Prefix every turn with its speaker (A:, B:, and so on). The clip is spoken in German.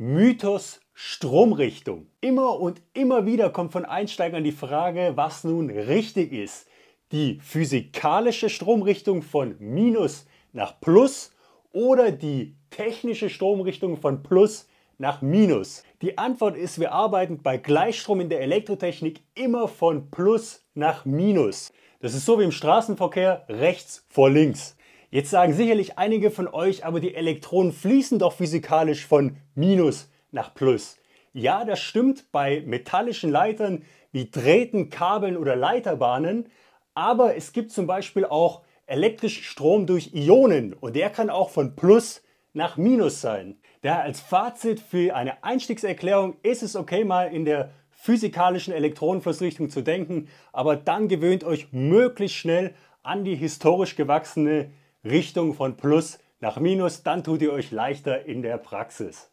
A: Mythos Stromrichtung. Immer und immer wieder kommt von Einsteigern die Frage, was nun richtig ist. Die physikalische Stromrichtung von Minus nach Plus oder die technische Stromrichtung von Plus nach Minus. Die Antwort ist, wir arbeiten bei Gleichstrom in der Elektrotechnik immer von Plus nach Minus. Das ist so wie im Straßenverkehr rechts vor links. Jetzt sagen sicherlich einige von euch, aber die Elektronen fließen doch physikalisch von Minus nach Plus. Ja, das stimmt bei metallischen Leitern wie Drähten, Kabeln oder Leiterbahnen, aber es gibt zum Beispiel auch elektrischen Strom durch Ionen und der kann auch von Plus nach Minus sein. Daher als Fazit für eine Einstiegserklärung ist es okay, mal in der physikalischen Elektronenflussrichtung zu denken, aber dann gewöhnt euch möglichst schnell an die historisch gewachsene Richtung von Plus nach Minus, dann tut ihr euch leichter in der Praxis.